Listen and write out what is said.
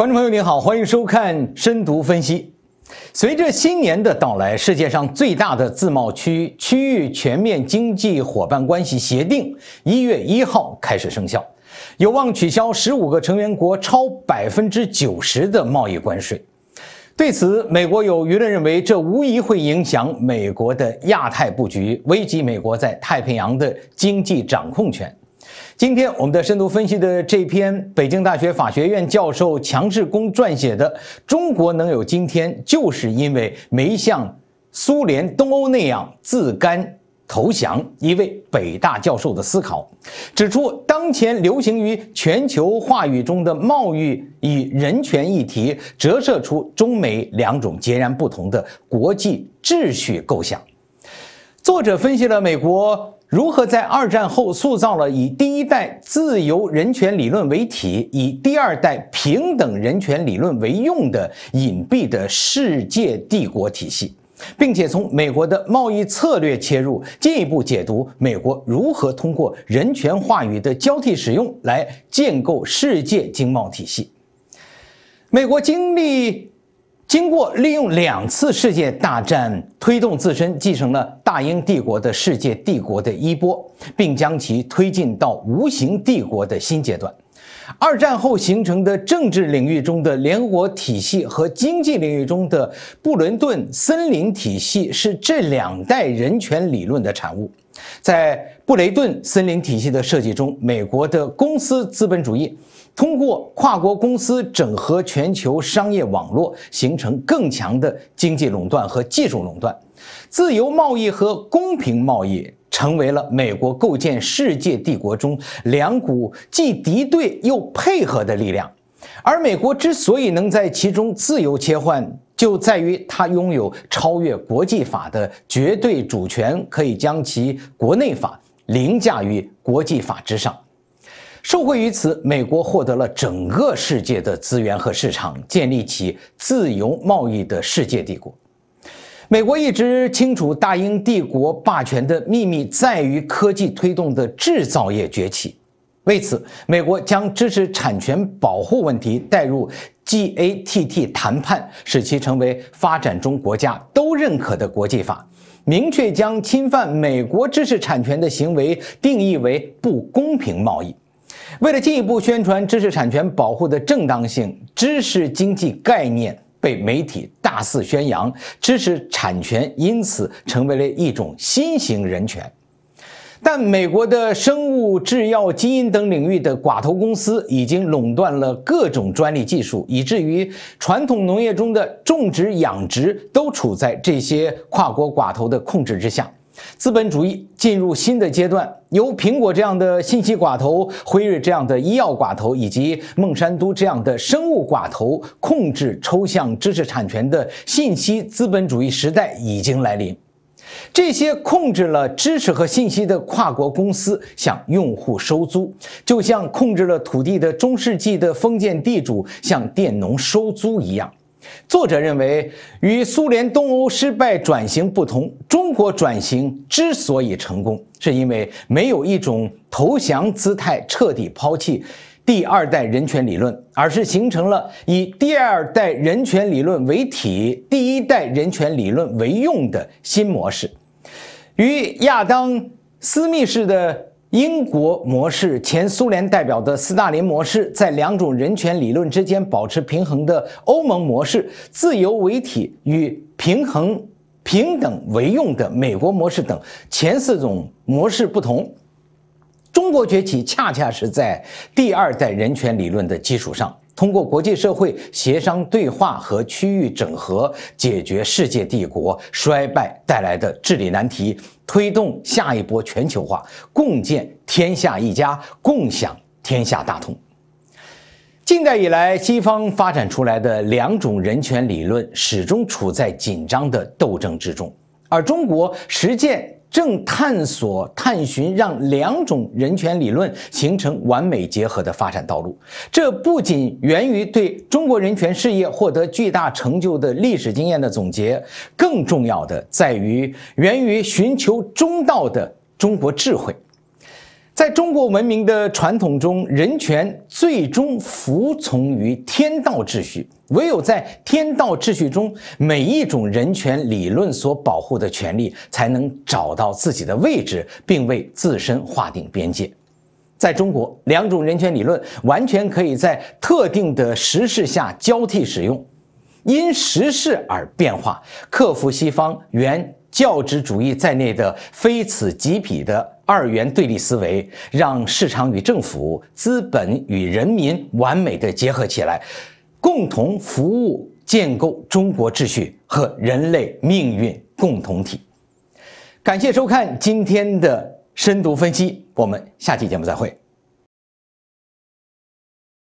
观众朋友您好，欢迎收看《深读分析》。随着新年的到来，世界上最大的自贸区区域全面经济伙伴关系协定一月一号开始生效，有望取消十五个成员国超百分之九十的贸易关税。对此，美国有舆论认为，这无疑会影响美国的亚太布局，危及美国在太平洋的经济掌控权。今天我们的深度分析的这篇北京大学法学院教授强制功撰写的《中国能有今天，就是因为没像苏联东欧那样自甘投降》，一位北大教授的思考指出，当前流行于全球话语中的贸易与人权议题，折射出中美两种截然不同的国际秩序构想。作者分析了美国。如何在二战后塑造了以第一代自由人权理论为体、以第二代平等人权理论为用的隐蔽的世界帝国体系，并且从美国的贸易策略切入，进一步解读美国如何通过人权话语的交替使用来建构世界经贸体系？美国经历。经过利用两次世界大战推动自身，继承了大英帝国的世界帝国的衣钵，并将其推进到无形帝国的新阶段。二战后形成的政治领域中的联合国体系和经济领域中的布伦顿森林体系，是这两代人权理论的产物。在布雷顿森林体系的设计中，美国的公司资本主义通过跨国公司整合全球商业网络，形成更强的经济垄断和技术垄断。自由贸易和公平贸易成为了美国构建世界帝国中两股既敌对又配合的力量，而美国之所以能在其中自由切换。就在于它拥有超越国际法的绝对主权，可以将其国内法凌驾于国际法之上。受惠于此，美国获得了整个世界的资源和市场，建立起自由贸易的世界帝国。美国一直清楚大英帝国霸权的秘密在于科技推动的制造业崛起。为此，美国将知识产权保护问题带入。GATT 谈判使其成为发展中国家都认可的国际法，明确将侵犯美国知识产权的行为定义为不公平贸易。为了进一步宣传知识产权保护的正当性，知识经济概念被媒体大肆宣扬，知识产权因此成为了一种新型人权。但美国的生物制药、基因等领域的寡头公司已经垄断了各种专利技术，以至于传统农业中的种植、养殖都处在这些跨国寡头的控制之下。资本主义进入新的阶段，由苹果这样的信息寡头、辉瑞这样的医药寡头以及孟山都这样的生物寡头控制抽象知识产权的信息资本主义时代已经来临。这些控制了知识和信息的跨国公司向用户收租，就像控制了土地的中世纪的封建地主向佃农收租一样。作者认为，与苏联东欧失败转型不同，中国转型之所以成功，是因为没有一种投降姿态彻底抛弃。第二代人权理论，而是形成了以第二代人权理论为体、第一代人权理论为用的新模式，与亚当·斯密式的英国模式、前苏联代表的斯大林模式、在两种人权理论之间保持平衡的欧盟模式、自由为体与平衡平等为用的美国模式等前四种模式不同。中国崛起恰恰是在第二代人权理论的基础上，通过国际社会协商对话和区域整合，解决世界帝国衰败带来的治理难题，推动下一波全球化，共建天下一家，共享天下大同。近代以来，西方发展出来的两种人权理论始终处在紧张的斗争之中，而中国实践。正探索探寻让两种人权理论形成完美结合的发展道路，这不仅源于对中国人权事业获得巨大成就的历史经验的总结，更重要的在于源于寻求中道的中国智慧。在中国文明的传统中，人权最终服从于天道秩序。唯有在天道秩序中，每一种人权理论所保护的权利才能找到自己的位置，并为自身划定边界。在中国，两种人权理论完全可以在特定的时事下交替使用，因时事而变化，克服西方原。教旨主义在内的非此即彼的二元对立思维，让市场与政府、资本与人民完美的结合起来，共同服务建构中国秩序和人类命运共同体。感谢收看今天的深度分析，我们下期节目再会。